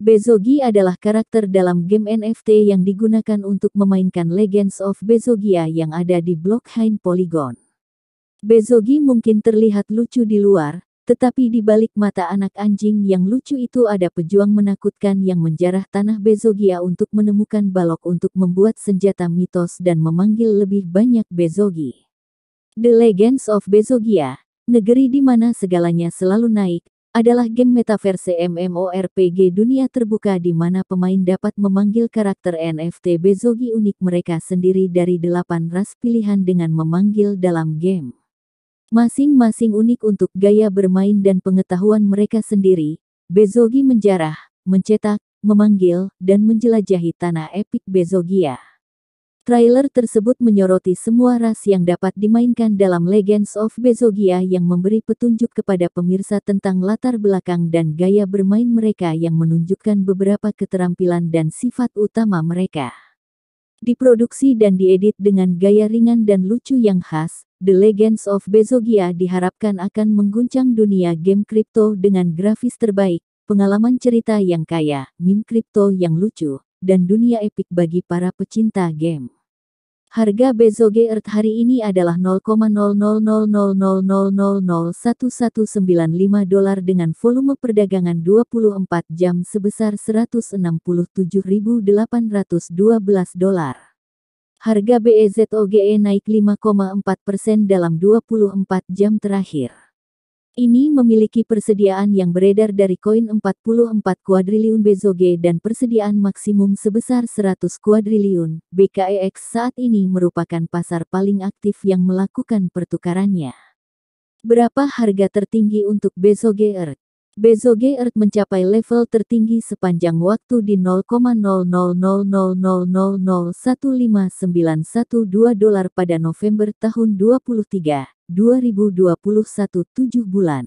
Bezogi adalah karakter dalam game NFT yang digunakan untuk memainkan Legends of Bezogia yang ada di blockchain Polygon. Bezogi mungkin terlihat lucu di luar, tetapi di balik mata anak anjing yang lucu itu ada pejuang menakutkan yang menjarah tanah Bezogia untuk menemukan balok untuk membuat senjata mitos dan memanggil lebih banyak Bezogi. The Legends of Bezogia, negeri di mana segalanya selalu naik, adalah game metaverse MMORPG dunia terbuka di mana pemain dapat memanggil karakter NFT Bezogi unik mereka sendiri dari delapan ras pilihan dengan memanggil dalam game. Masing-masing unik untuk gaya bermain dan pengetahuan mereka sendiri, Bezogi menjarah, mencetak, memanggil, dan menjelajahi tanah epik Bezogia. Trailer tersebut menyoroti semua ras yang dapat dimainkan dalam Legends of Bezogia yang memberi petunjuk kepada pemirsa tentang latar belakang dan gaya bermain mereka yang menunjukkan beberapa keterampilan dan sifat utama mereka. Diproduksi dan diedit dengan gaya ringan dan lucu yang khas, The Legends of Bezogia diharapkan akan mengguncang dunia game kripto dengan grafis terbaik, pengalaman cerita yang kaya, meme kripto yang lucu, dan dunia epik bagi para pecinta game. Harga Bezoge Earth hari ini adalah 0,00000001195 dolar dengan volume perdagangan 24 jam sebesar 167.812 dolar. Harga BEZOGE e naik 5,4 persen dalam 24 jam terakhir ini memiliki persediaan yang beredar dari koin 44 kuadriliun Bezoge dan persediaan maksimum sebesar 100 kuadriliun. BKEX saat ini merupakan pasar paling aktif yang melakukan pertukarannya. Berapa harga tertinggi untuk Bezoge Earth? Bezoge Earth mencapai level tertinggi sepanjang waktu di 0,0000000159112 dolar pada November tahun 23, 2021 7 bulan.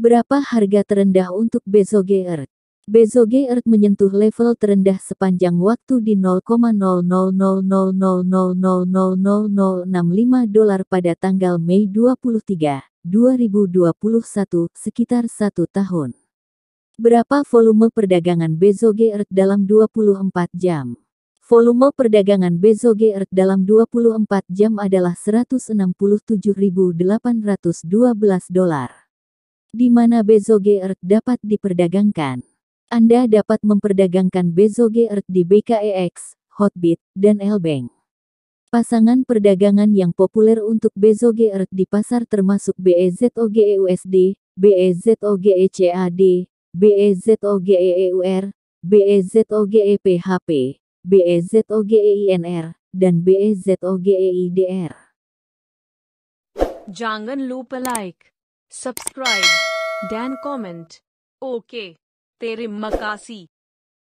Berapa harga terendah untuk Bezoge Earth? Bezoge Earth menyentuh level terendah sepanjang waktu di 0,00000000065 dolar pada tanggal Mei 23, 2021, sekitar satu tahun. Berapa volume perdagangan Bezoge dalam 24 jam? Volume perdagangan Bezoge dalam 24 jam adalah 167.812 dolar. Di mana Bezoge dapat diperdagangkan? Anda dapat memperdagangkan Bezoge di BKEX, Hotbit, dan Elbank. Pasangan perdagangan yang populer untuk BZOGR di pasar termasuk BEZOGEUSD, BEZOGECAD, BEZOGEUR, e BEZOGEPHP, BEZOGEINR, dan BEZOGEIDR. Jangan lupa like, subscribe, dan comment. Oke, okay. terima kasih.